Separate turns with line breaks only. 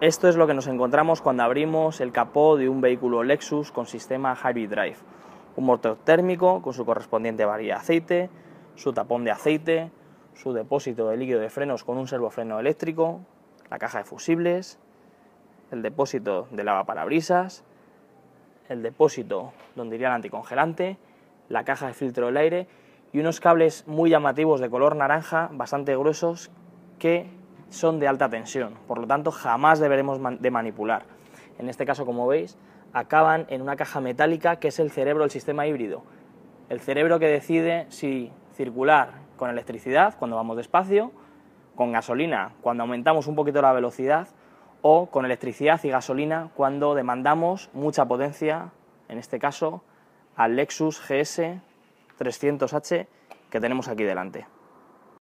Esto es lo que nos encontramos cuando abrimos el capó de un vehículo Lexus con sistema Hybrid Drive. Un motor térmico con su correspondiente varilla de aceite, su tapón de aceite, su depósito de líquido de frenos con un servofreno eléctrico, la caja de fusibles, el depósito de lava parabrisas, el depósito donde iría el anticongelante, la caja de filtro del aire y unos cables muy llamativos de color naranja, bastante gruesos, que son de alta tensión, por lo tanto jamás deberemos de manipular. En este caso, como veis, acaban en una caja metálica que es el cerebro del sistema híbrido. El cerebro que decide si circular con electricidad cuando vamos despacio, con gasolina cuando aumentamos un poquito la velocidad o con electricidad y gasolina cuando demandamos mucha potencia, en este caso al Lexus GS 300H que tenemos aquí delante.